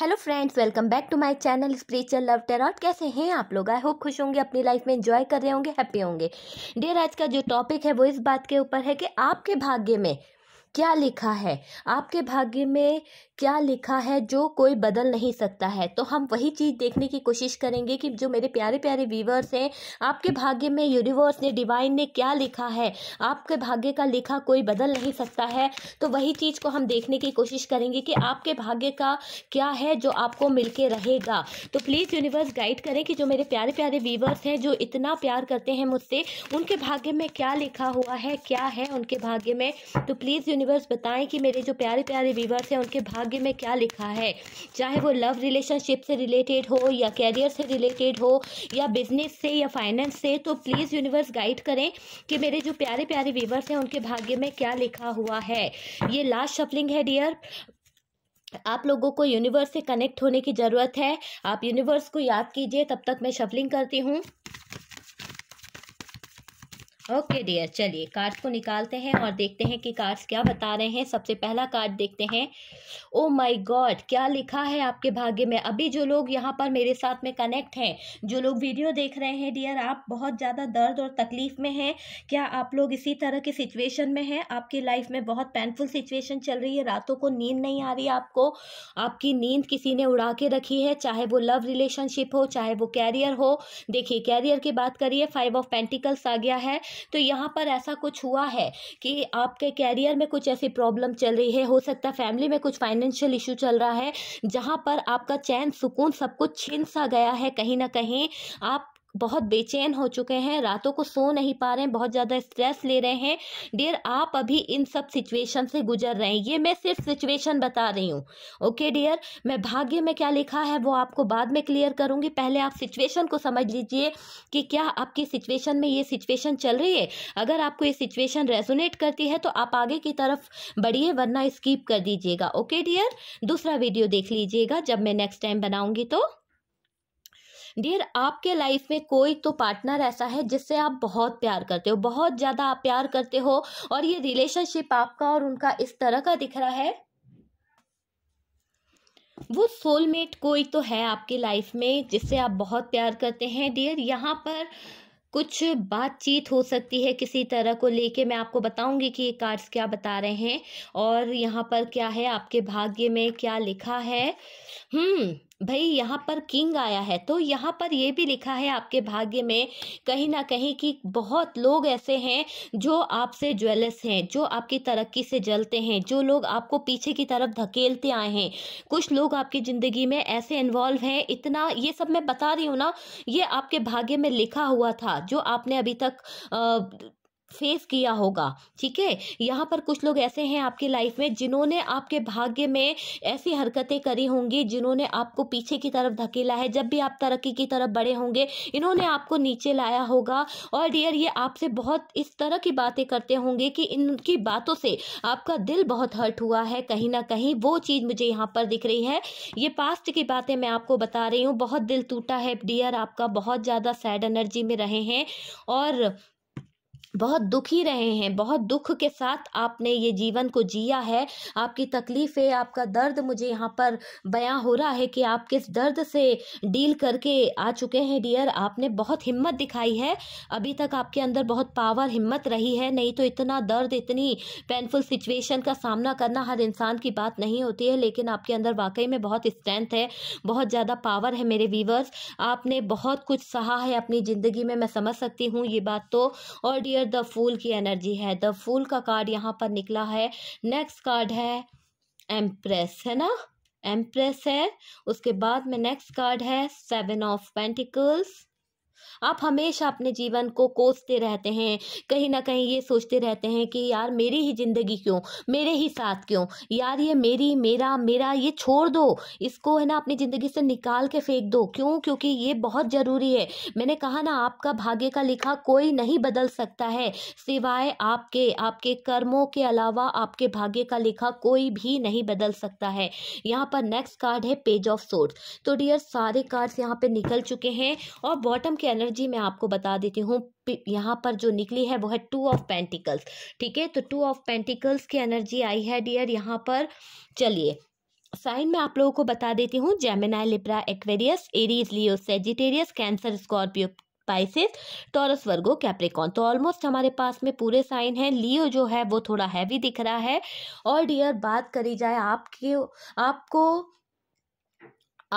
hello friends welcome back to my channel spiritual love tarot कैसे हैं आप लोग आई होप खुश होंगे अपनी लाइफ में एंजॉय कर रहे होंगे हैप्पी होंगे डेयर आज का जो टॉपिक है वो इस बात के ऊपर है कि आपके भाग्य में क्या लिखा है आपके भाग्य में क्या लिखा है जो कोई बदल नहीं सकता है तो हम वही चीज़ देखने की कोशिश करेंगे कि जो मेरे प्यारे प्यारे व्यूवर्स हैं आपके भाग्य में यूनिवर्स ने डिवाइन ने क्या लिखा है आपके भाग्य का लिखा कोई बदल नहीं सकता है तो वही चीज़ को हम देखने की कोशिश करेंगे कि आपके भाग्य का क्या है जो आपको मिल के रहेगा तो प्लीज़ यूनिवर्स गाइड करें कि जो मेरे प्यारे प्यारे व्यूवर्स हैं जो इतना प्यार करते हैं मुझसे उनके भाग्य में क्या लिखा हुआ है क्या है उनके भाग्य में तो प्लीज़ यूनिवर्स बताएं कि मेरे जो प्यारे प्यारे व्यूवर्स हैं उनके भाग्य में क्या लिखा है चाहे वो लव रिलेशनशिप से रिलेटेड हो या कैरियर से रिलेटेड हो या बिजनेस से या फाइनेंस से तो प्लीज़ यूनिवर्स गाइड करें कि मेरे जो प्यारे प्यारे व्यूवर्स हैं उनके भाग्य में क्या लिखा हुआ है ये लास्ट शफलिंग है डियर आप लोगों को यूनिवर्स से कनेक्ट होने की ज़रूरत है आप यूनिवर्स को याद कीजिए तब तक मैं शफलिंग करती हूँ ओके डियर चलिए कार्ड्स को निकालते हैं और देखते हैं कि कार्ड्स क्या बता रहे हैं सबसे पहला कार्ड देखते हैं ओ माय गॉड क्या लिखा है आपके भाग्य में अभी जो लोग यहाँ पर मेरे साथ में कनेक्ट हैं जो लोग वीडियो देख रहे हैं डियर आप बहुत ज़्यादा दर्द और तकलीफ़ में हैं क्या आप लोग इसी तरह की सिचुएशन में हैं आपकी लाइफ में बहुत पेनफुल सिचुएशन चल रही है रातों को नींद नहीं आ रही आपको आपकी नींद किसी ने उड़ा के रखी है चाहे वो लव रिलेशनशिप हो चाहे वो कैरियर हो देखिए कैरियर की बात करिए फाइव ऑफ पेंटिकल्स आ गया है तो यहाँ पर ऐसा कुछ हुआ है कि आपके कैरियर में कुछ ऐसी प्रॉब्लम चल रही है हो सकता है फैमिली में कुछ फाइनेंशियल इशू चल रहा है जहाँ पर आपका चैन सुकून सब कुछ छिन सा गया है कहीं ना कहीं आप बहुत बेचैन हो चुके हैं रातों को सो नहीं पा रहे हैं बहुत ज़्यादा स्ट्रेस ले रहे हैं डियर आप अभी इन सब सिचुएशन से गुजर रहे हैं ये मैं सिर्फ सिचुएशन बता रही हूँ ओके डियर मैं भाग्य में क्या लिखा है वो आपको बाद में क्लियर करूँगी पहले आप सिचुएशन को समझ लीजिए कि क्या आपकी सिचुएशन में ये सिचुएशन चल रही है अगर आपको ये सिचुएशन रेजोनेट करती है तो आप आगे की तरफ बढ़िए वरना स्कीप कर दीजिएगा ओके डियर दूसरा वीडियो देख लीजिएगा जब मैं नेक्स्ट टाइम बनाऊँगी तो डियर आपके लाइफ में कोई तो पार्टनर ऐसा है जिससे आप बहुत प्यार करते हो बहुत ज़्यादा आप प्यार करते हो और ये रिलेशनशिप आपका और उनका इस तरह का दिख रहा है वो सोलमेट कोई तो है आपकी लाइफ में जिससे आप बहुत प्यार करते हैं डियर यहाँ पर कुछ बातचीत हो सकती है किसी तरह को लेके मैं आपको बताऊंगी कि ये कार्ड्स क्या बता रहे हैं और यहाँ पर क्या है आपके भाग्य में क्या लिखा है हम्म भाई यहाँ पर किंग आया है तो यहाँ पर ये भी लिखा है आपके भाग्य में कहीं ना कहीं कि बहुत लोग ऐसे हैं जो आपसे ज्वेलस हैं जो आपकी तरक्की से जलते हैं जो लोग आपको पीछे की तरफ धकेलते आए हैं कुछ लोग आपकी ज़िंदगी में ऐसे इन्वॉल्व हैं इतना ये सब मैं बता रही हूँ ना ये आपके भाग्य में लिखा हुआ था जो आपने अभी तक फेस किया होगा ठीक है यहाँ पर कुछ लोग ऐसे हैं आपकी लाइफ में जिन्होंने आपके भाग्य में ऐसी हरकतें करी होंगी जिन्होंने आपको पीछे की तरफ धकेला है जब भी आप तरक्की की तरफ बड़े होंगे इन्होंने आपको नीचे लाया होगा और डियर ये आपसे बहुत इस तरह की बातें करते होंगे कि इनकी बातों से आपका दिल बहुत हर्ट हुआ है कहीं ना कहीं वो चीज़ मुझे यहाँ पर दिख रही है ये पास्ट की बातें मैं आपको बता रही हूँ बहुत दिल टूटा है डियर आपका बहुत ज़्यादा सैड एनर्जी में रहे हैं और बहुत दुखी रहे हैं बहुत दुख के साथ आपने ये जीवन को जिया है आपकी तकलीफ़ें आपका दर्द मुझे यहाँ पर बयां हो रहा है कि आप किस दर्द से डील करके आ चुके हैं डियर आपने बहुत हिम्मत दिखाई है अभी तक आपके अंदर बहुत पावर हिम्मत रही है नहीं तो इतना दर्द इतनी पेनफुल सिचुएशन का सामना करना हर इंसान की बात नहीं होती है लेकिन आपके अंदर वाकई में बहुत स्ट्रेंथ है बहुत ज़्यादा पावर है मेरे व्यूवर्स आपने बहुत कुछ सहा है अपनी ज़िंदगी में मैं समझ सकती हूँ ये बात तो और डियर फिर द फूल की एनर्जी है द फूल का कार्ड यहाँ पर निकला है नेक्स्ट कार्ड है एम्प्रेस है ना एम्प्रेस है उसके बाद में नेक्स्ट कार्ड है सेवन ऑफ पेंटिकल्स आप हमेशा अपने जीवन को कोसते रहते हैं कहीं ना कहीं ये सोचते रहते हैं कि यार मेरी ही ज़िंदगी क्यों मेरे ही साथ क्यों यार ये मेरी मेरा मेरा ये छोड़ दो इसको है ना अपनी ज़िंदगी से निकाल के फेंक दो क्यों क्योंकि ये बहुत ज़रूरी है मैंने कहा ना आपका भाग्य का लिखा कोई नहीं बदल सकता है सिवाय आपके आपके कर्मों के अलावा आपके भाग्य का लिखा कोई भी नहीं बदल सकता है यहाँ पर नेक्स्ट कार्ड है पेज ऑफ सोर्स तो डियर सारे कार्ड्स यहाँ पे निकल चुके हैं और बॉटम के एनर्जी मैं आपको बता देती हूँ यहाँ पर जो निकली है वो है टू ऑफ पेंटिकल्स ठीक है तो टू ऑफ पेंटिकल्स की एनर्जी आई है डियर यहाँ पर चलिए साइन में आप लोगों को बता देती हूँ Gemini Libra Aquarius Aries Leo Sagittarius Cancer Scorpio Pisces Taurus Virgo Capricorn तो ऑलमोस्ट हमारे पास में पूरे साइन हैं लियो जो है वो थोड़ा हैवी दिख रहा है और डियर बात करी जाए आपके आपको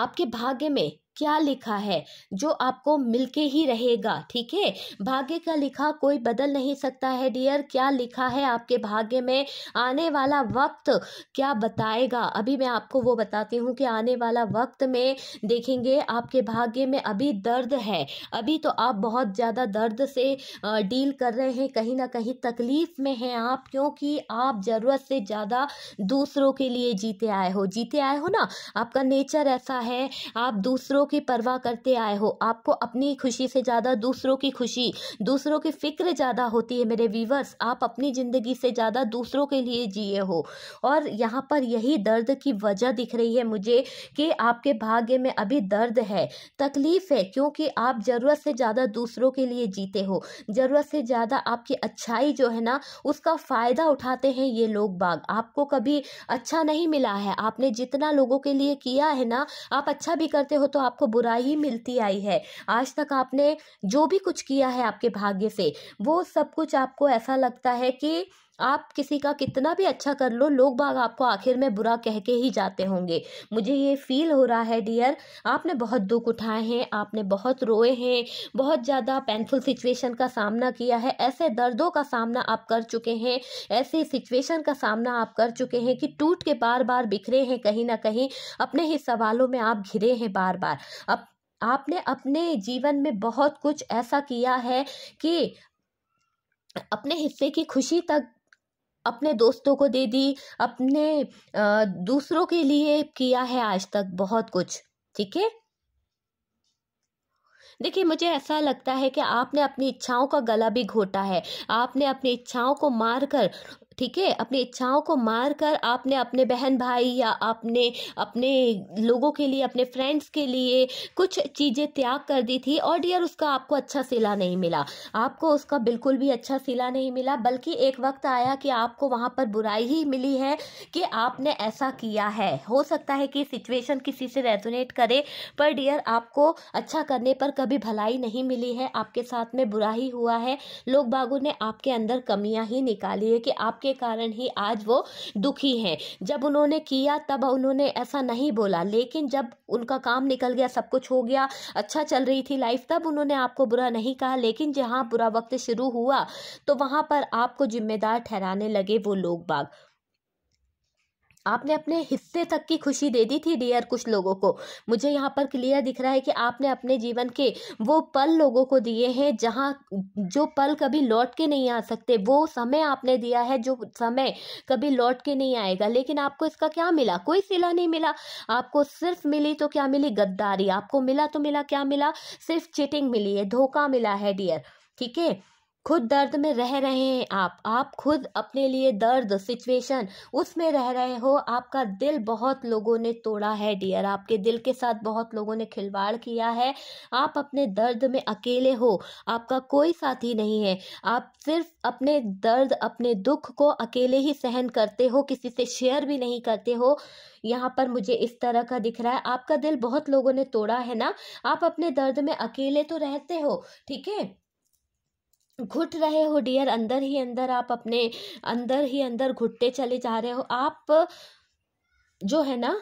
आपके भाग्य में क्या लिखा है जो आपको मिलके ही रहेगा ठीक है भाग्य का लिखा कोई बदल नहीं सकता है डियर क्या लिखा है आपके भाग्य में आने वाला वक्त क्या बताएगा अभी मैं आपको वो बताती हूँ कि आने वाला वक्त में देखेंगे आपके भाग्य में अभी दर्द है अभी तो आप बहुत ज़्यादा दर्द से डील कर रहे हैं कहीं ना कहीं तकलीफ में हैं आप क्योंकि आप ज़रूरत से ज़्यादा दूसरों के लिए जीते आए हो जीते आए हो ना आपका नेचर ऐसा है आप दूसरों की परवाह करते आए हो आपको अपनी खुशी से ज़्यादा दूसरों की खुशी दूसरों की फ़िक्र ज़्यादा होती है मेरे वीवर्स आप अपनी ज़िंदगी से ज़्यादा दूसरों के लिए जिए हो और यहाँ पर यही दर्द की वजह दिख रही है मुझे कि आपके भाग्य में अभी दर्द है तकलीफ़ है क्योंकि आप ज़रूरत से ज़्यादा दूसरों के लिए जीते हो ज़रूरत से ज़्यादा आपकी अच्छाई जो है ना उसका फ़ायदा उठाते हैं ये लोग बाग आपको कभी अच्छा नहीं मिला है आपने जितना लोगों के लिए किया है ना आप अच्छा भी करते हो तो आप आपको बुराई ही मिलती आई है आज तक आपने जो भी कुछ किया है आपके भाग्य से वो सब कुछ आपको ऐसा लगता है कि आप किसी का कितना भी अच्छा कर लो लोग बाग आपको आखिर में बुरा कह के ही जाते होंगे मुझे ये फील हो रहा है डियर आपने बहुत दुख उठाए हैं आपने बहुत रोए हैं बहुत ज़्यादा पेनफुल सिचुएशन का सामना किया है ऐसे दर्दों का सामना आप कर चुके हैं ऐसे सिचुएशन का सामना आप कर चुके हैं कि टूट के बार बार बिखरे हैं कहीं ना कहीं अपने ही सवालों में आप घिरे हैं बार बार अब आपने अपने जीवन में बहुत कुछ ऐसा किया है कि अपने हिस्से की खुशी तक अपने दोस्तों को दे दी अपने दूसरों के लिए किया है आज तक बहुत कुछ ठीक है देखिए मुझे ऐसा लगता है कि आपने अपनी इच्छाओं का गला भी घोटा है आपने अपनी इच्छाओं को मारकर ठीक है अपनी इच्छाओं को मार कर आपने अपने बहन भाई या आपने अपने लोगों के लिए अपने फ्रेंड्स के लिए कुछ चीज़ें त्याग कर दी थी और डियर उसका आपको अच्छा सिला नहीं मिला आपको उसका बिल्कुल भी अच्छा सिला नहीं मिला बल्कि एक वक्त आया कि आपको वहाँ पर बुराई ही मिली है कि आपने ऐसा किया है हो सकता है कि सिचुएशन किसी से रेजोनेट करे पर डियर आपको अच्छा करने पर कभी भलाई नहीं मिली है आपके साथ में बुरा ही हुआ है लोग बागों ने आपके अंदर कमियाँ ही निकाली है कि आपके के कारण ही आज वो दुखी हैं जब उन्होंने किया तब उन्होंने ऐसा नहीं बोला लेकिन जब उनका काम निकल गया सब कुछ हो गया अच्छा चल रही थी लाइफ तब उन्होंने आपको बुरा नहीं कहा लेकिन जहाँ बुरा वक्त शुरू हुआ तो वहाँ पर आपको जिम्मेदार ठहराने लगे वो लोग बाग आपने अपने हिस्से तक की खुशी दे दी थी डियर कुछ लोगों को मुझे यहाँ पर क्लियर दिख रहा है कि आपने अपने जीवन के वो पल लोगों को दिए हैं जहाँ जो पल कभी लौट के नहीं आ सकते वो समय आपने दिया है जो समय कभी लौट के नहीं आएगा लेकिन आपको इसका क्या मिला कोई सिला नहीं मिला आपको सिर्फ मिली तो क्या मिली गद्दारी आपको मिला तो मिला क्या मिला सिर्फ चिटिंग मिली है धोखा मिला है डियर ठीक है खुद दर्द में रह रहे हैं आप आप खुद अपने लिए दर्द सिचुएशन उसमें रह रहे हो आपका दिल बहुत लोगों ने तोड़ा है डियर आपके दिल के साथ बहुत लोगों ने खिलवाड़ किया है आप अपने दर्द में अकेले हो आपका कोई साथी नहीं है आप सिर्फ अपने दर्द अपने दुख को अकेले ही सहन करते हो किसी से शेयर भी नहीं करते हो यहाँ पर मुझे इस तरह का दिख रहा है आपका दिल बहुत लोगों ने तोड़ा है ना आप अपने दर्द में अकेले तो रहते हो ठीक है घुट रहे हो डियर अंदर ही अंदर आप अपने अंदर ही अंदर घुटते चले जा रहे हो आप जो है ना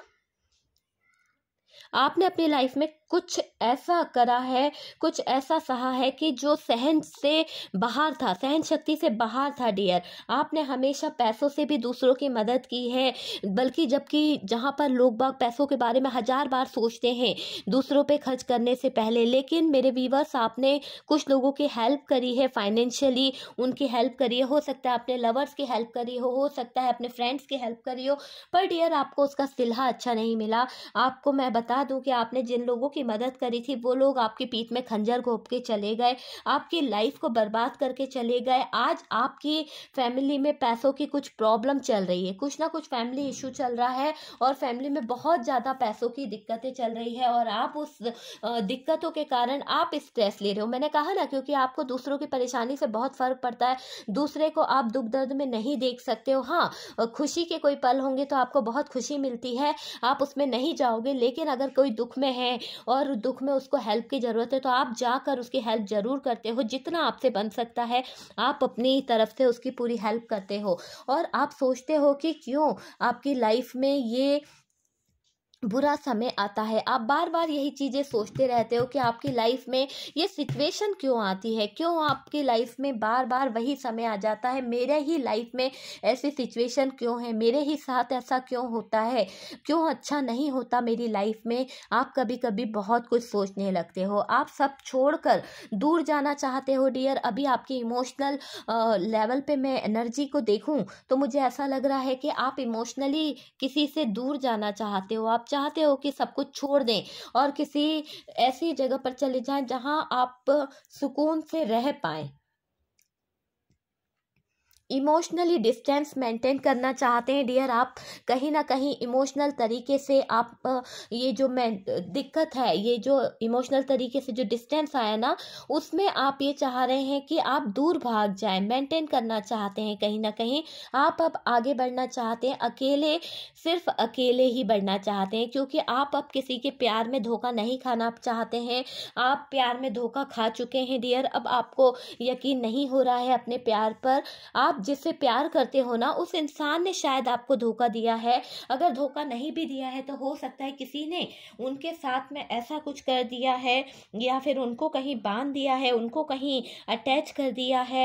आपने अपनी लाइफ में कुछ ऐसा करा है कुछ ऐसा सहा है कि जो सहन से बाहर था सहन शक्ति से बाहर था डियर आपने हमेशा पैसों से भी दूसरों की मदद की है बल्कि जबकि जहाँ पर लोग बाग पैसों के बारे में हज़ार बार सोचते हैं दूसरों पे खर्च करने से पहले लेकिन मेरे व्यूवर्स आपने कुछ लोगों की हेल्प करी है फाइनेंशियली उनकी हेल्प करी है हो सकता है अपने लवर्स की हेल्प करी हो हो सकता है अपने फ्रेंड्स की हेल्प करी हो पर डियर आपको उसका सिलहा अच्छा नहीं मिला आपको मैं बता दूँ कि आपने जिन लोगों की मदद करी थी वो लोग आपके पीठ में खंजर घोप के चले गए आपकी लाइफ को बर्बाद करके चले गए आज आपकी फैमिली में पैसों की कुछ प्रॉब्लम चल रही है कुछ ना कुछ फैमिली इशू चल रहा है और फैमिली में बहुत ज़्यादा पैसों की दिक्कतें चल रही है और आप उस दिक्कतों के कारण आप स्ट्रेस ले रहे हो मैंने कहा ना क्योंकि आपको दूसरों की परेशानी से बहुत फ़र्क पड़ता है दूसरे को आप दुख दर्द में नहीं देख सकते हो हाँ खुशी के कोई पल होंगे तो आपको बहुत खुशी मिलती है आप उसमें नहीं जाओगे लेकिन अगर कोई दुख में है और दुख में उसको हेल्प की ज़रूरत है तो आप जाकर उसकी हेल्प ज़रूर करते हो जितना आपसे बन सकता है आप अपनी तरफ से उसकी पूरी हेल्प करते हो और आप सोचते हो कि क्यों आपकी लाइफ में ये बुरा समय आता है आप बार बार यही चीज़ें सोचते रहते हो कि आपकी लाइफ में ये सिचुएशन क्यों आती है क्यों आपकी लाइफ में बार बार वही समय आ जाता है मेरे ही लाइफ में ऐसी सिचुएशन क्यों है मेरे ही साथ ऐसा क्यों होता है क्यों अच्छा नहीं होता मेरी लाइफ में आप कभी कभी बहुत कुछ सोचने लगते हो आप सब छोड़कर दूर जाना चाहते हो डियर अभी आपकी इमोशनल लेवल पर मैं एनर्जी को देखूँ तो मुझे ऐसा लग रहा है कि आप इमोशनली किसी से दूर जाना चाहते हो आप चाहते हो कि सब कुछ छोड़ दें और किसी ऐसी जगह पर चले जाएं जहां आप सुकून से रह पाएं इमोशनली डिस्टेंस मेंटेन करना चाहते हैं डियर आप कहीं ना कहीं इमोशनल तरीके से आप ये जो मैं दिक्कत है ये जो इमोशनल तरीके से जो डिस्टेंस आया ना उसमें आप ये चाह रहे हैं कि आप दूर भाग जाएं मेंटेन करना चाहते हैं कहीं ना कहीं आप अब आगे बढ़ना चाहते हैं अकेले सिर्फ अकेले ही बढ़ना चाहते हैं क्योंकि आप अब किसी के प्यार में धोखा नहीं खाना चाहते हैं आप प्यार में धोखा खा चुके हैं डियर अब आपको यकीन नहीं हो रहा है अपने प्यार पर आप आप जिससे प्यार करते हो ना उस इंसान ने शायद आपको धोखा दिया है अगर धोखा नहीं भी दिया है तो हो सकता है किसी ने उनके साथ में ऐसा कुछ कर दिया है या फिर उनको कहीं बांध दिया है उनको कहीं अटैच कर दिया है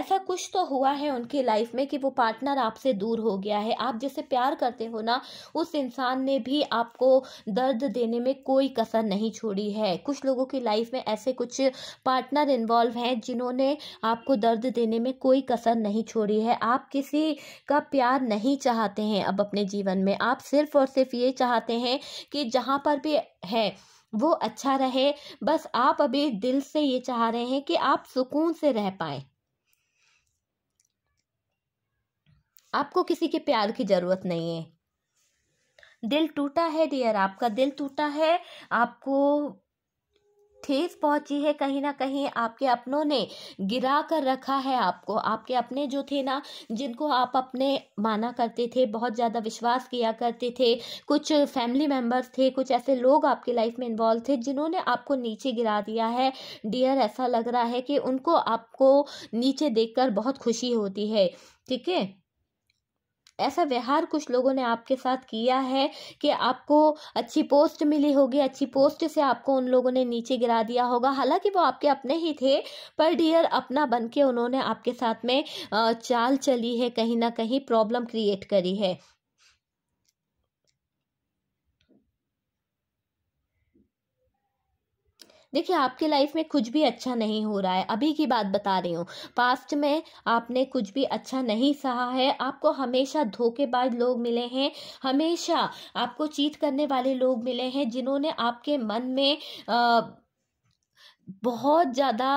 ऐसा कुछ तो हुआ है उनकी लाइफ में कि वो पार्टनर आपसे दूर हो गया है आप जिससे प्यार करते हो ना उस इंसान ने भी आपको दर्द देने में कोई कसर नहीं छोड़ी है कुछ लोगों की लाइफ में ऐसे कुछ पार्टनर इन्वॉल्व हैं जिन्होंने आपको दर्द देने में कोई कसर नहीं नहीं छोड़ी है आप किसी का प्यार नहीं चाहते हैं अब अपने जीवन में आप सिर्फ और सिर्फ ये चाहते हैं कि जहाँ पर भी है वो अच्छा रहे बस आप अभी दिल से ये चाह रहे हैं कि आप सुकून से रह पाए आपको किसी के प्यार की ज़रूरत नहीं है दिल टूटा है डियर आपका दिल टूटा है आपको ठेस पहुंची है कहीं ना कहीं आपके अपनों ने गिरा कर रखा है आपको आपके अपने जो थे ना जिनको आप अपने माना करते थे बहुत ज़्यादा विश्वास किया करते थे कुछ फैमिली मेम्बर्स थे कुछ ऐसे लोग आपकी लाइफ में इन्वॉल्व थे जिन्होंने आपको नीचे गिरा दिया है डियर ऐसा लग रहा है कि उनको आपको नीचे देख बहुत खुशी होती है ठीक है ऐसा व्यवहार कुछ लोगों ने आपके साथ किया है कि आपको अच्छी पोस्ट मिली होगी अच्छी पोस्ट से आपको उन लोगों ने नीचे गिरा दिया होगा हालांकि वो आपके अपने ही थे पर डियर अपना बन के उन्होंने आपके साथ में चाल चली है कहीं ना कहीं प्रॉब्लम क्रिएट करी है देखिए आपकी लाइफ में कुछ भी अच्छा नहीं हो रहा है अभी की बात बता रही हूँ पास्ट में आपने कुछ भी अच्छा नहीं सहा है आपको हमेशा धोखेबाज लोग मिले हैं हमेशा आपको चीट करने वाले लोग मिले हैं जिन्होंने आपके मन में आ, बहुत ज़्यादा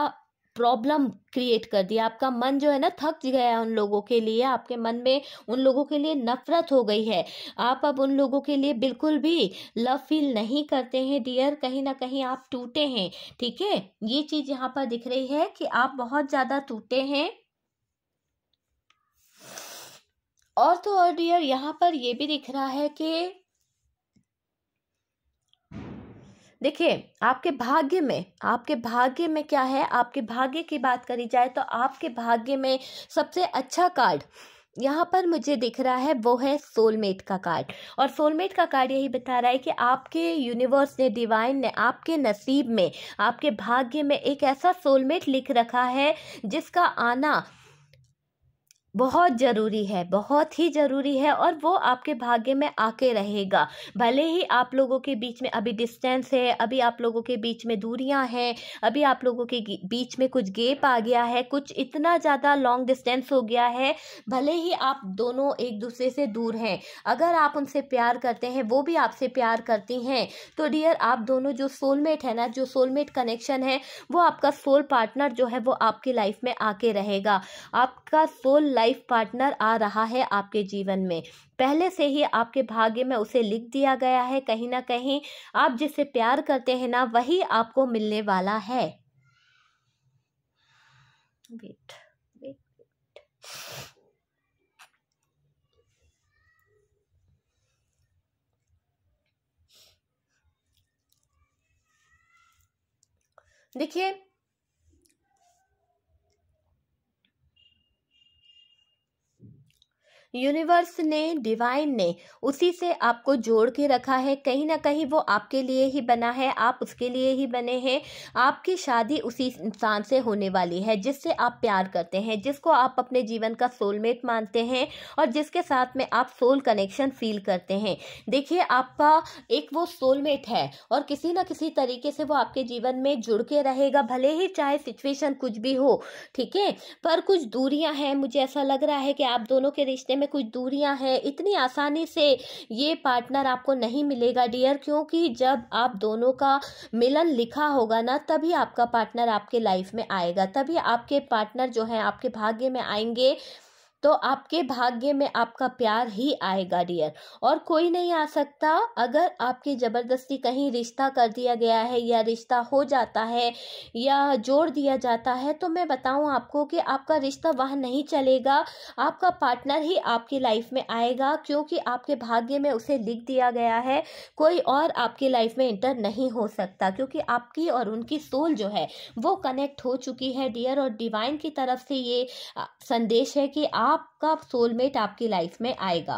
प्रॉब्लम क्रिएट कर दिया आपका मन जो है ना थक गया है उन लोगों के लिए आपके मन में उन लोगों के लिए नफरत हो गई है आप अब उन लोगों के लिए बिल्कुल भी लव फील नहीं करते हैं डियर कहीं ना कहीं आप टूटे हैं ठीक है ये चीज यहाँ पर दिख रही है कि आप बहुत ज़्यादा टूटे हैं और तो और डियर यहाँ पर ये भी दिख रहा है कि देखिए आपके भाग्य में आपके भाग्य में क्या है आपके भाग्य की बात करी जाए तो आपके भाग्य में सबसे अच्छा कार्ड यहाँ पर मुझे दिख रहा है वो है सोलमेट का कार्ड और सोलमेट का कार्ड यही बता रहा है कि आपके यूनिवर्स ने डिवाइन ने आपके नसीब में आपके भाग्य में एक ऐसा सोलमेट लिख रखा है जिसका आना बहुत ज़रूरी है बहुत ही ज़रूरी है और वो आपके भाग्य में आके रहेगा भले ही आप लोगों के बीच में अभी डिस्टेंस है अभी आप लोगों के बीच में दूरियां हैं अभी आप लोगों के बीच में कुछ गेप आ गया है कुछ इतना ज़्यादा लॉन्ग डिस्टेंस हो गया है भले ही आप दोनों एक दूसरे से दूर हैं अगर आप उनसे प्यार करते हैं वो भी आपसे प्यार करती हैं तो डियर आप दोनों जो सोलमेट है ना जो सोलमेट कनेक्शन है वो आपका सोल पार्टनर जो है वो आपकी लाइफ में आके रहेगा आपका सोल लाइफ लाइफ पार्टनर आ रहा है आपके जीवन में पहले से ही आपके भाग्य में उसे लिख दिया गया है कहीं ना कहीं आप जिसे प्यार करते हैं ना वही आपको मिलने वाला है वेट देखिए यूनिवर्स ने डिवाइन ने उसी से आपको जोड़ के रखा है कहीं ना कहीं वो आपके लिए ही बना है आप उसके लिए ही बने हैं आपकी शादी उसी इंसान से होने वाली है जिससे आप प्यार करते हैं जिसको आप अपने जीवन का सोलमेट मानते हैं और जिसके साथ में आप सोल कनेक्शन फील करते हैं देखिए आपका एक वो सोलमेट है और किसी ना किसी तरीके से वो आपके जीवन में जुड़ के रहेगा भले ही चाहे सिचुएशन कुछ भी हो ठीक है पर कुछ दूरियां हैं मुझे ऐसा लग रहा है कि आप दोनों के रिश्ते में कुछ दूरियां हैं इतनी आसानी से ये पार्टनर आपको नहीं मिलेगा डियर क्योंकि जब आप दोनों का मिलन लिखा होगा ना तभी आपका पार्टनर आपके लाइफ में आएगा तभी आपके पार्टनर जो है आपके भाग्य में आएंगे तो आपके भाग्य में आपका प्यार ही आएगा डियर और कोई नहीं आ सकता अगर आपकी ज़बरदस्ती कहीं रिश्ता कर दिया गया है या रिश्ता हो जाता है या जोड़ दिया जाता है तो मैं बताऊं आपको कि आपका रिश्ता वह नहीं चलेगा आपका पार्टनर ही आपकी लाइफ में आएगा क्योंकि आपके भाग्य में उसे लिख दिया गया है कोई और आपकी लाइफ में इंटर नहीं हो सकता क्योंकि आपकी और उनकी सोल जो है वो कनेक्ट हो चुकी है डियर और डिवाइन की तरफ से ये संदेश है कि आप आपका सोलमेट आपकी लाइफ में आएगा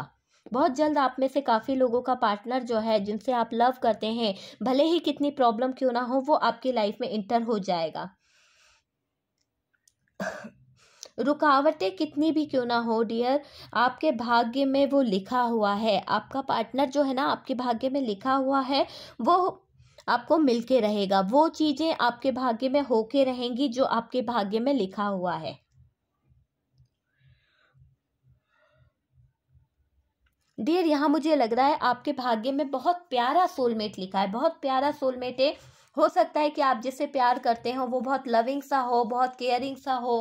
बहुत जल्द आप में से काफ़ी लोगों का पार्टनर जो है जिनसे आप लव करते हैं भले ही कितनी प्रॉब्लम क्यों ना हो वो आपकी लाइफ में इंटर हो जाएगा रुकावटें कितनी भी क्यों ना हो डियर आपके भाग्य में वो लिखा हुआ है आपका पार्टनर जो है ना आपके भाग्य में लिखा हुआ है वो आपको मिलके रहेगा वो चीज़ें आपके भाग्य में होके रहेंगी जो आपके भाग्य में लिखा हुआ है देर यहाँ मुझे लग रहा है आपके भाग्य में बहुत प्यारा सोलमेट लिखा है बहुत प्यारा सोलमेट है हो सकता है कि आप जिसे प्यार करते हो वो बहुत लविंग सा हो बहुत केयरिंग सा हो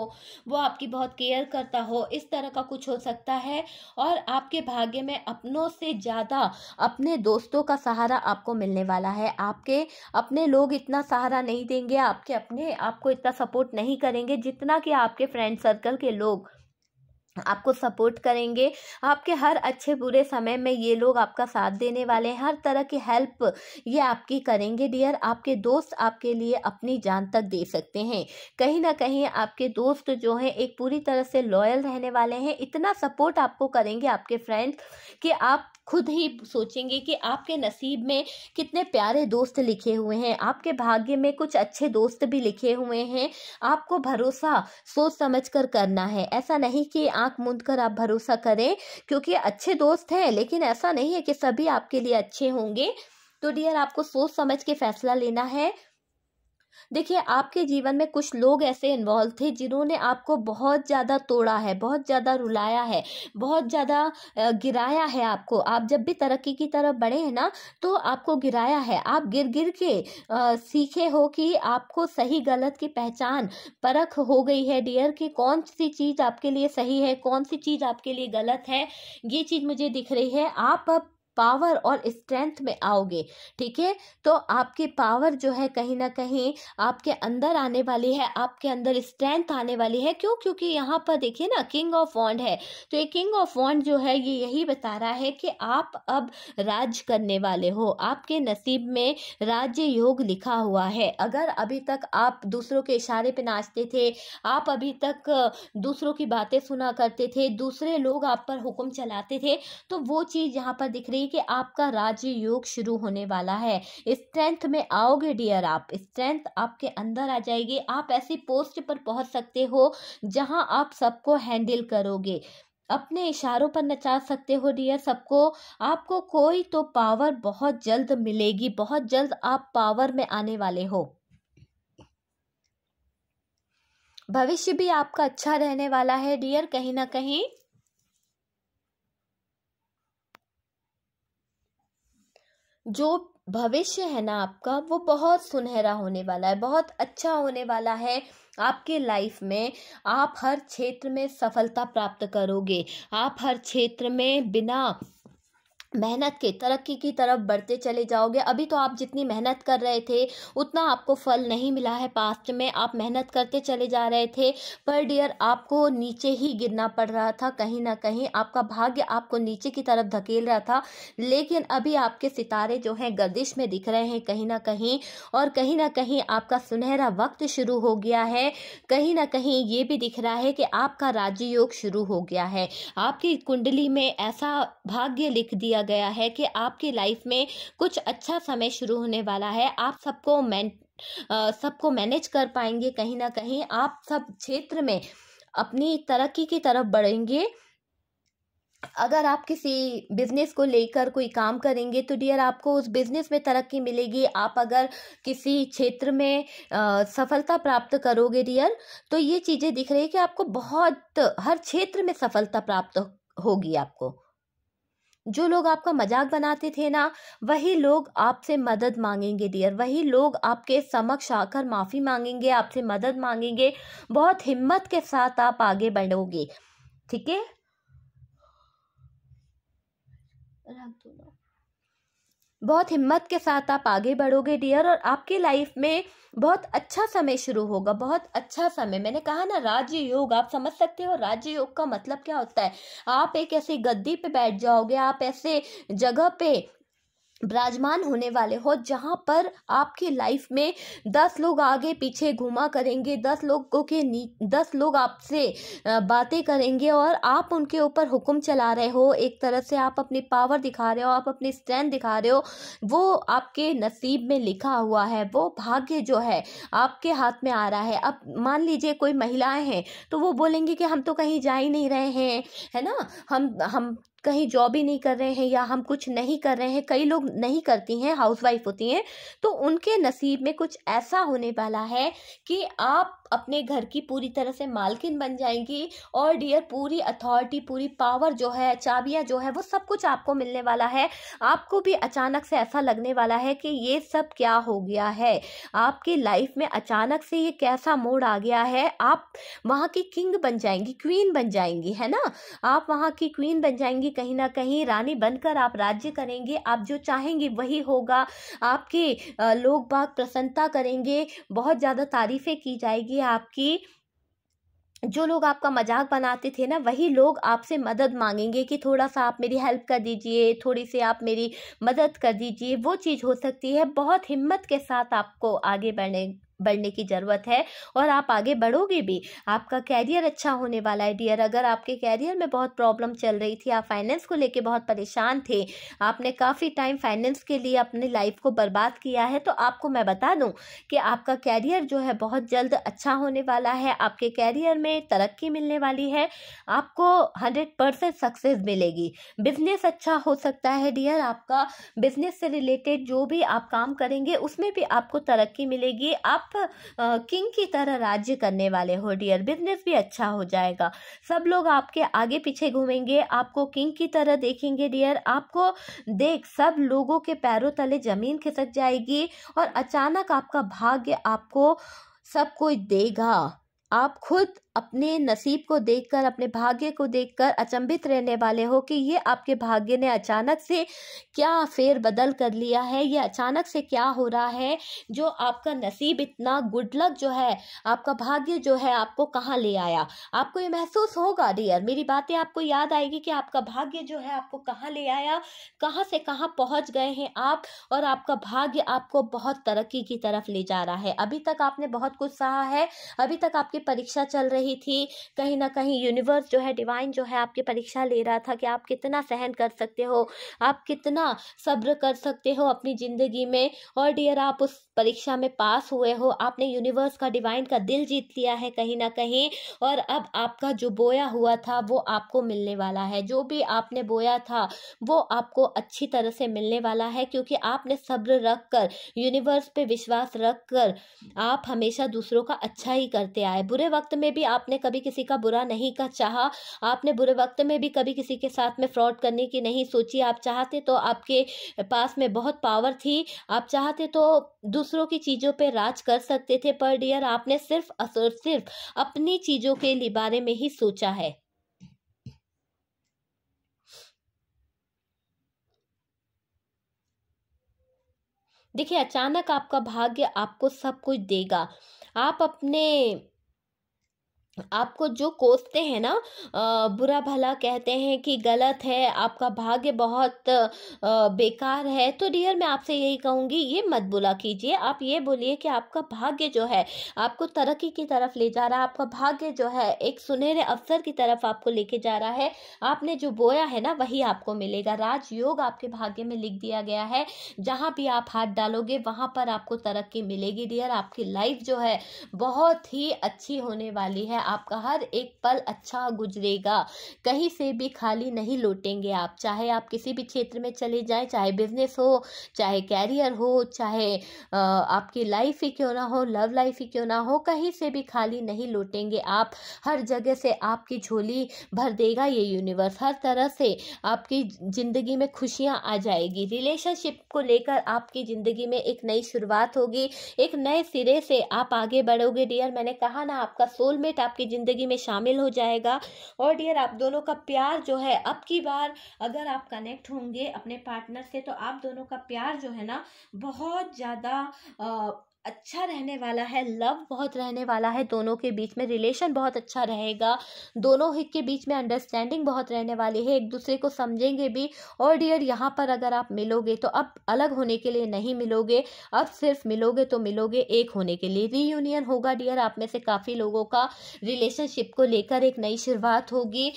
वो आपकी बहुत केयर करता हो इस तरह का कुछ हो सकता है और आपके भाग्य में अपनों से ज़्यादा अपने दोस्तों का सहारा आपको मिलने वाला है आपके अपने लोग इतना सहारा नहीं देंगे आपके अपने आपको इतना सपोर्ट नहीं करेंगे जितना कि आपके फ्रेंड सर्कल के लोग आपको सपोर्ट करेंगे आपके हर अच्छे बुरे समय में ये लोग आपका साथ देने वाले हैं हर तरह की हेल्प ये आपकी करेंगे डियर आपके दोस्त आपके लिए अपनी जान तक दे सकते हैं कहीं ना कहीं आपके दोस्त जो हैं एक पूरी तरह से लॉयल रहने वाले हैं इतना सपोर्ट आपको करेंगे आपके फ्रेंड कि आप खुद ही सोचेंगे कि आपके नसीब में कितने प्यारे दोस्त लिखे हुए हैं आपके भाग्य में कुछ अच्छे दोस्त भी लिखे हुए हैं आपको भरोसा सोच समझ कर करना है ऐसा नहीं कि आप आंख मूंद कर आप भरोसा करें क्योंकि अच्छे दोस्त हैं लेकिन ऐसा नहीं है कि सभी आपके लिए अच्छे होंगे तो डियर आपको सोच समझ के फैसला लेना है देखिए आपके जीवन में कुछ लोग ऐसे इन्वॉल्व थे जिन्होंने आपको बहुत ज़्यादा तोड़ा है बहुत ज़्यादा रुलाया है बहुत ज़्यादा गिराया है आपको आप जब भी तरक्की की तरफ बढ़े हैं ना तो आपको गिराया है आप गिर गिर के आ, सीखे हो कि आपको सही गलत की पहचान परख हो गई है डियर कि कौन सी चीज़ आपके लिए सही है कौन सी चीज़ आपके लिए गलत है ये चीज़ मुझे दिख रही है आप अब पावर और स्ट्रेंथ में आओगे ठीक है तो आपकी पावर जो है कहीं ना कहीं आपके अंदर आने वाली है आपके अंदर स्ट्रेंथ आने वाली है क्यों क्योंकि यहाँ पर देखिए ना किंग ऑफ वॉन्ड है तो ये किंग ऑफ वॉन्ड जो है ये यही बता रहा है कि आप अब राज करने वाले हो आपके नसीब में राज्य योग लिखा हुआ है अगर अभी तक आप दूसरों के इशारे पर नाचते थे आप अभी तक दूसरों की बातें सुना करते थे दूसरे लोग आप पर हुक्म चलाते थे तो वो चीज़ यहाँ पर दिख रही कि आपका राज्य योग शुरू होने वाला है स्ट्रेंथ में आओगे डियर आप स्ट्रेंथ आपके अंदर आ जाएगी आप ऐसी पोस्ट पर पहुंच सकते हो जहां आप सबको हैंडल करोगे अपने इशारों पर नचा सकते हो डियर सबको आपको कोई तो पावर बहुत जल्द मिलेगी बहुत जल्द आप पावर में आने वाले हो भविष्य भी आपका अच्छा रहने वाला है डियर कहीं ना कहीं जो भविष्य है ना आपका वो बहुत सुनहरा होने वाला है बहुत अच्छा होने वाला है आपके लाइफ में आप हर क्षेत्र में सफलता प्राप्त करोगे आप हर क्षेत्र में बिना मेहनत के तरक्की की तरफ बढ़ते चले जाओगे अभी तो आप जितनी मेहनत कर रहे थे उतना आपको फल नहीं मिला है पास्ट में आप मेहनत करते चले जा रहे थे पर डियर आपको नीचे ही गिरना पड़ रहा था कहीं ना कहीं आपका भाग्य आपको नीचे की तरफ धकेल रहा था लेकिन अभी आपके सितारे जो हैं गर्दिश में दिख रहे हैं कहीं ना कहीं और कहीं ना कहीं आपका सुनहरा वक्त शुरू हो गया है कहीं ना कहीं ये भी दिख रहा है कि आपका योग शुरू हो गया है आपकी कुंडली में ऐसा भाग्य लिख दिया दिया गया है कि आपकी लाइफ में कुछ अच्छा समय शुरू होने वाला है आप सबको मैन सबको मैनेज कर पाएंगे कहीं ना कहीं आप सब क्षेत्र में अपनी तरक्की की तरफ बढ़ेंगे अगर आप किसी बिज़नेस को लेकर कोई काम करेंगे तो डियर आपको उस बिज़नेस में तरक्की मिलेगी आप अगर किसी क्षेत्र में आ, सफलता प्राप्त करोगे डियर तो ये चीज़ें दिख रही है कि आपको बहुत हर क्षेत्र में सफलता प्राप्त होगी आपको जो लोग आपका मजाक बनाते थे ना वही लोग आपसे मदद मांगेंगे डियर वही लोग आपके समक्ष आकर माफ़ी मांगेंगे आपसे मदद मांगेंगे बहुत हिम्मत के साथ आप आगे बढ़ोगे ठीक है रख बहुत हिम्मत के साथ आप आगे बढ़ोगे डियर और आपकी लाइफ में बहुत अच्छा समय शुरू होगा बहुत अच्छा समय मैंने कहा ना राज्य योग आप समझ सकते हो राज्य योग का मतलब क्या होता है आप एक ऐसी गद्दी पे बैठ जाओगे आप ऐसे जगह पे विराजमान होने वाले हो जहाँ पर आपकी लाइफ में दस लोग आगे पीछे घुमा करेंगे दस लोगों के नी दस लोग आपसे बातें करेंगे और आप उनके ऊपर हुक्म चला रहे हो एक तरह से आप अपनी पावर दिखा रहे हो आप अपनी स्ट्रेंथ दिखा रहे हो वो आपके नसीब में लिखा हुआ है वो भाग्य जो है आपके हाथ में आ रहा है अब मान लीजिए कोई महिलाएँ हैं तो वो बोलेंगे कि हम तो कहीं जा ही नहीं रहे हैं है ना हम हम कहीं जॉब ही नहीं कर रहे हैं या हम कुछ नहीं कर रहे हैं कई लोग नहीं करती हैं हाउसवाइफ होती हैं तो उनके नसीब में कुछ ऐसा होने वाला है कि आप अपने घर की पूरी तरह से मालकिन बन जाएंगी और डियर पूरी अथॉरिटी पूरी पावर जो है चाबियाँ जो है वो सब कुछ आपको मिलने वाला है आपको भी अचानक से ऐसा लगने वाला है कि ये सब क्या हो गया है आपकी लाइफ में अचानक से ये कैसा मोड़ आ गया है आप वहाँ की किंग बन जाएंगी क्वीन बन जाएंगी है ना आप वहाँ की क्वीन बन जाएंगी कहीं ना कहीं रानी बनकर आप राज्य करेंगे आप जो चाहेंगे वही होगा आपके लोग बाग प्रसन्नता करेंगे बहुत ज़्यादा तारीफ़ें की जाएगी ये आपकी जो लोग आपका मजाक बनाते थे ना वही लोग आपसे मदद मांगेंगे कि थोड़ा सा आप मेरी हेल्प कर दीजिए थोड़ी सी आप मेरी मदद कर दीजिए वो चीज़ हो सकती है बहुत हिम्मत के साथ आपको आगे बढ़ने बढ़ने की ज़रूरत है और आप आगे बढ़ोगे भी आपका कैरियर अच्छा होने वाला है डियर अगर आपके कैरियर में बहुत प्रॉब्लम चल रही थी आप फाइनेंस को लेके बहुत परेशान थे आपने काफ़ी टाइम फाइनेंस के लिए अपनी लाइफ को बर्बाद किया है तो आपको मैं बता दूं कि आपका कैरियर जो है बहुत जल्द अच्छा होने वाला है आपके कैरियर में तरक्की मिलने वाली है आपको हंड्रेड परसेंट सक्सेस मिलेगी बिजनेस अच्छा हो सकता है डियर आपका बिजनेस से रिलेटेड जो भी आप काम करेंगे उसमें भी आपको तरक्की मिलेगी आप आप किंग की तरह राज्य करने वाले हो डियर बिजनेस भी अच्छा हो जाएगा सब लोग आपके आगे पीछे घूमेंगे आपको किंग की तरह देखेंगे डियर आपको देख सब लोगों के पैरों तले ज़मीन खिसक जाएगी और अचानक आपका भाग्य आपको सब कोई देगा आप खुद अपने नसीब को देखकर अपने भाग्य को देखकर अचंभित रहने वाले हो कि ये आपके भाग्य ने अचानक से क्या फेर बदल कर लिया है ये अचानक से क्या हो रहा है जो आपका नसीब इतना गुड लक जो है आपका भाग्य जो है आपको कहाँ ले आया आपको ये महसूस होगा डियर मेरी बातें आपको याद आएगी कि आपका भाग्य जो है आपको कहाँ ले आया कहाँ से कहाँ पहुँच गए हैं आप और आपका भाग्य आपको बहुत तरक्की की तरफ ले जा रहा है अभी तक आपने बहुत कुछ सहा है अभी तक आपकी परीक्षा चल रही रही थी कहीं ना कहीं यूनिवर्स जो है डिवाइन जो है आपकी परीक्षा ले रहा था कि आप कितना सहन कर सकते हो आप कितना सब्र कर सकते हो अपनी ज़िंदगी में और डियर आप उस परीक्षा में पास हुए हो आपने यूनिवर्स का डिवाइन का दिल जीत लिया है कहीं ना कहीं और अब आपका जो बोया हुआ था वो आपको मिलने वाला है जो भी आपने बोया था वो आपको अच्छी तरह से मिलने वाला है क्योंकि आपने सब्र रख कर यूनिवर्स पे विश्वास रख कर आप हमेशा दूसरों का अच्छा ही करते आए बुरे वक्त में भी आप आपने कभी किसी का बुरा नहीं का चाहा आपने बुरे वक्त में भी कभी किसी के साथ में फ्रॉड करने की नहीं सोची आप चाहते तो आपके पास में बहुत पावर थी आप चाहते तो दूसरों की चीज़ों पर राज कर सकते थे पर डियर आपने सिर्फ असर सिर्फ अपनी चीज़ों के बारे में ही सोचा है देखिए अचानक आपका भाग्य आपको सब कुछ देगा आप अपने आपको जो कोसते हैं ना बुरा भला कहते हैं कि गलत है आपका भाग्य बहुत बेकार है तो डियर मैं आपसे यही कहूँगी ये मत बुला कीजिए आप ये बोलिए कि आपका भाग्य जो है आपको तरक्की की तरफ ले जा रहा है आपका भाग्य जो है एक सुनहरे अवसर की तरफ आपको लेके जा रहा है आपने जो बोया है ना वही आपको मिलेगा राजयोग आपके भाग्य में लिख दिया गया है जहाँ भी आप हाथ डालोगे वहाँ पर आपको तरक्की मिलेगी डियर आपकी लाइफ जो है बहुत ही अच्छी होने वाली है आपका हर एक पल अच्छा गुजरेगा कहीं से भी खाली नहीं लौटेंगे आप चाहे आप किसी भी क्षेत्र में चले जाएं चाहे बिजनेस हो चाहे कैरियर हो चाहे आपकी लाइफ ही क्यों ना हो लव लाइफ ही क्यों ना हो कहीं से भी खाली नहीं लौटेंगे आप हर जगह से आपकी झोली भर देगा ये यूनिवर्स हर तरह से आपकी ज़िंदगी में खुशियाँ आ जाएगी रिलेशनशिप को लेकर आपकी ज़िंदगी में एक नई शुरुआत होगी एक नए सिरे से आप आगे बढ़ोगे डियर मैंने कहा ना आपका सोलमेट आप आपकी ज़िंदगी में शामिल हो जाएगा और डियर आप दोनों का प्यार जो है अब की बार अगर आप कनेक्ट होंगे अपने पार्टनर से तो आप दोनों का प्यार जो है ना बहुत ज़्यादा अच्छा रहने वाला है लव बहुत रहने वाला है दोनों के बीच में रिलेशन बहुत अच्छा रहेगा दोनों ही के बीच में अंडरस्टैंडिंग बहुत रहने वाली है एक दूसरे को समझेंगे भी और डियर यहाँ पर अगर आप मिलोगे तो अब अलग होने के लिए नहीं मिलोगे अब सिर्फ मिलोगे तो मिलोगे एक होने के लिए रीयूनियन होगा डियर आप में से काफ़ी लोगों का रिलेशनशिप को लेकर एक नई शुरुआत होगी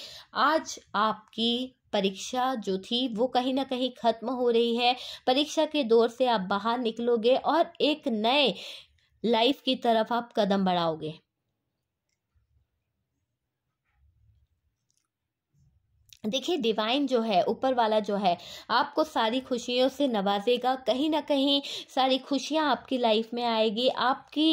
आज आपकी परीक्षा जो थी वो कहीं ना कहीं ख़त्म हो रही है परीक्षा के दौर से आप बाहर निकलोगे और एक नए लाइफ की तरफ आप कदम बढ़ाओगे देखिए डिवाइन जो है ऊपर वाला जो है आपको सारी खुशियों से नवाजेगा कहीं ना कहीं सारी खुशियां आपकी लाइफ में आएगी आपकी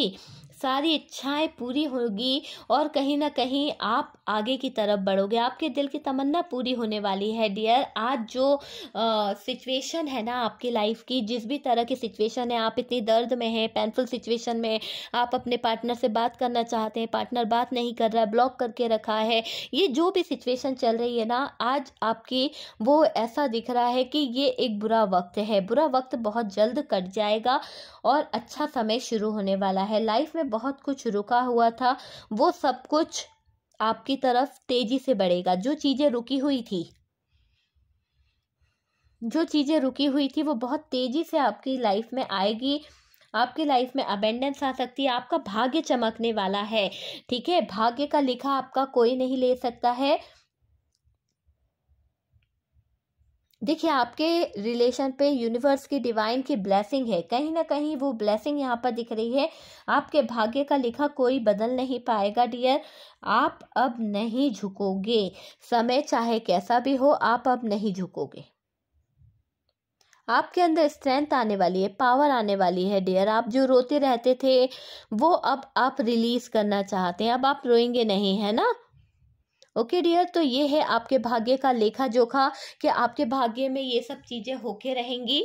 सारी इच्छाएं पूरी होगी और कहीं ना कहीं आप आगे की तरफ बढ़ोगे आपके दिल की तमन्ना पूरी होने वाली है डियर आज जो सिचुएशन है ना आपकी लाइफ की जिस भी तरह की सिचुएशन है आप इतनी दर्द में हैं पेनफुल सिचुएशन में आप अपने पार्टनर से बात करना चाहते हैं पार्टनर बात नहीं कर रहा है ब्लॉक करके रखा है ये जो भी सिचुएशन चल रही है ना आज आपकी वो ऐसा दिख रहा है कि ये एक बुरा वक्त है बुरा वक्त बहुत जल्द कट जाएगा और अच्छा समय शुरू होने वाला है लाइफ में बहुत कुछ रुका हुआ था वो सब कुछ आपकी तरफ तेजी से बढ़ेगा जो चीज़ें रुकी हुई थी जो चीज़ें रुकी हुई थी वो बहुत तेज़ी से आपकी लाइफ में आएगी आपकी लाइफ में अबेंडेंस आ सकती है आपका भाग्य चमकने वाला है ठीक है भाग्य का लिखा आपका कोई नहीं ले सकता है देखिए आपके रिलेशन पे यूनिवर्स की डिवाइन की ब्लेसिंग है कहीं ना कहीं वो ब्लेसिंग यहाँ पर दिख रही है आपके भाग्य का लिखा कोई बदल नहीं पाएगा डियर आप अब नहीं झुकोगे समय चाहे कैसा भी हो आप अब नहीं झुकोगे आपके अंदर स्ट्रेंथ आने वाली है पावर आने वाली है डियर आप जो रोते रहते थे वो अब आप रिलीज करना चाहते हैं अब आप रोएंगे नहीं है ना ओके डियर तो ये है आपके भाग्य का लेखा जोखा कि आपके भाग्य में ये सब चीज़ें होके रहेंगी